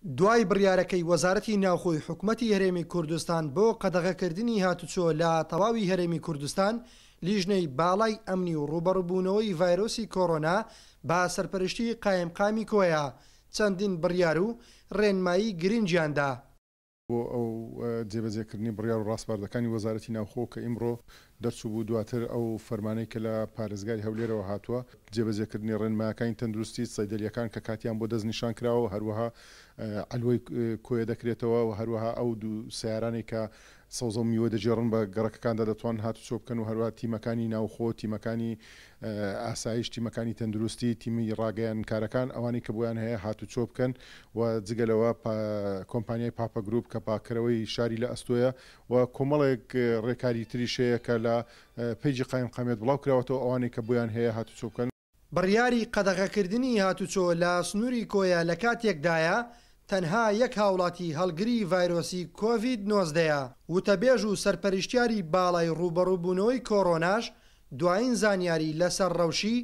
دوای بڕیارەکەی وەزارەتی ناوخۆی حکوومەتتی هەرێمی کوردستان بۆ قەدەغەکردنی هاتوچۆ لە تەواوی هەرێمی کوردستان لیژنەی باڵای ئەمنی و ڕوبەڕبوونەوەی ڤایرۆسی کۆرۆنا با سەرپەرشتی قایمقامی کۆیە چەندین بڕیار و ڕێنمایی گرنجیاندا. بۆ ئەو جێبەجێکردنی بڕیار و ڕاستپاردەکانی وەزارەتی ناوخۆ کە ئیمڕۆ دەرچوو بوو دواتر ئەو فەرمانەی کە لە پارێزگای هەولێرەوە هاتووە جێبەجێکردنی ڕێنماکانی تەندروستی سەیدەریەکان کە کاتیان بۆ دەستنیشان کراوە هەروەها ئەلوی کۆیە دەکرێتەوە و هەروەها ئەو دوو سیارانی کە سەوزە میوە دەجێڕن بە گەڕەکەکاندا دەتوان هات چۆبکەن و هەروە تیمەکانی ناوخۆ تیمەکانی ئاسایش تیمەکانی تەندروستی تیمی ڕاگەیان کارەکان ئەوانی کە بۆیان هەیە هاتو چۆبکەن و جگەلەوە کۆمپانیای پاپە گروپ کە پاکرەوەی شاری لە ئەستۆیە و کۆمەڵێک ڕێکاری تریشەیە کە لە پیجی قایم قامێت بڵاو کراوەەوە ئەوانی کە بۆیان هەیە هاتو چۆبکەن بڕیاری قەدەغەکردنی هاتوچۆ لە سنووری کۆیە لە کاتێکدایە تەنها یەک هاوڵاتی هەلگری ڤایرۆسی کۆVید نۆزدەیە وتەبێژ و سەرپەرشتیاری باڵای ڕوبەڕووبوونەوەی کۆڕۆناش دوایین زانیاری لەسەر ڕەوشی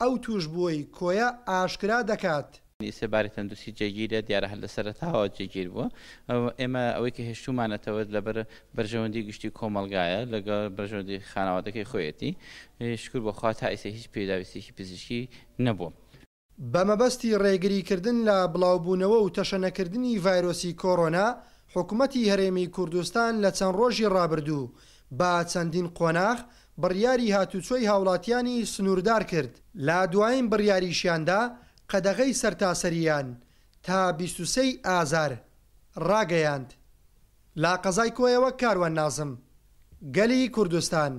ئەو توشبووی کۆیە ئاشکرا دەکات. سێباری تەندروستی جێگیرە دیارە هەر لە سەرتاوە جێگیر بووە ئێمە ئەوەی کە هێشتومانەتەوە لەبەر بەرژەوەندی گشتی کۆمەلگایە لەگەڵ بەژەوەندی خانەوادەکەی خۆیەتی شکر بۆخوا تا ئیسە هیچ پێداویستێکی پزیشکی نەبووم. بەمەبەستی ڕێگریکردن لە بڵاوبوونەوە و تەشەنەکردنی ڤایرۆسی کۆرۆنا حکوومەتتی هەرێمی کوردستان لە چەند ڕۆژی ڕابردوو با چەندین قۆناغ بڕیاری هاتوچۆی هاوڵاتیانی سنووردار کرد لا دوایین بڕیاریشیاندا قەدەغەی سەرتاسەریان تا بیسوسەی ئازار ڕاگەیاند لا قەزای کۆیەوە کاروان نازم گەلی کوردستان